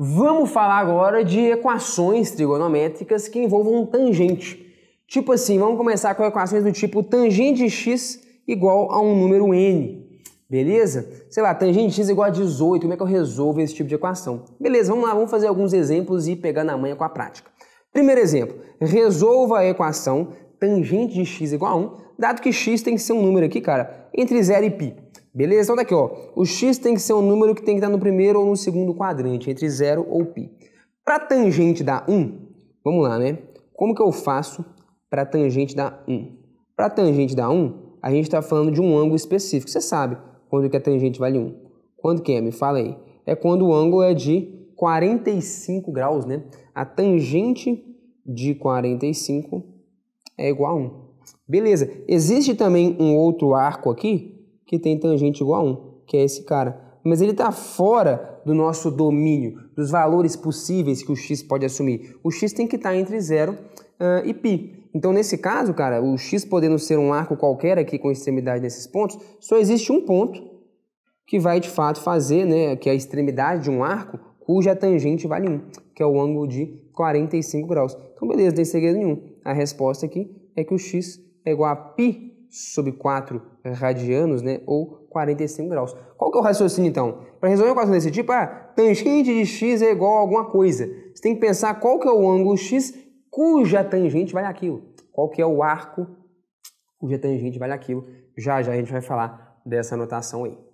Vamos falar agora de equações trigonométricas que envolvam tangente. Tipo assim, vamos começar com equações do tipo tangente de x igual a um número n. Beleza? Sei lá, tangente de x igual a 18, como é que eu resolvo esse tipo de equação? Beleza, vamos lá, vamos fazer alguns exemplos e pegar na manha com a prática. Primeiro exemplo, resolva a equação tangente de x igual a 1, dado que x tem que ser um número aqui, cara, entre 0 e π. Beleza? Então daqui, tá ó. O x tem que ser um número que tem que estar no primeiro ou no segundo quadrante, entre zero ou π. Para tangente da 1, vamos lá, né? Como que eu faço para tangente da 1? Para tangente da 1, a gente está falando de um ângulo específico. Você sabe quando que a tangente vale 1. Quando que é? Me fala aí. É quando o ângulo é de 45 graus, né? A tangente de 45 é igual a 1. Beleza. Existe também um outro arco aqui que tem tangente igual a 1, que é esse cara. Mas ele está fora do nosso domínio, dos valores possíveis que o x pode assumir. O x tem que estar tá entre 0 uh, ah, e π. Então, nesse caso, cara, o x podendo ser um arco qualquer aqui com extremidade nesses pontos, só existe um ponto que vai de fato fazer, né, que é a extremidade de um arco cuja tangente vale 1, que é o ângulo de 45 graus. Então, beleza, não tem segredo nenhum. A resposta aqui é que o x é igual a π sob 4 eh, radianos, né? Ou 45 graus. Qual que é o raciocínio então? Para resolver uma equação desse tipo, ah, tangente de x é igual a alguma coisa. Você tem que pensar qual que é o ângulo x cuja tangente vale aquilo. Qual que é o arco cuja tangente vale aquilo. Já já a gente vai falar dessa notação aí.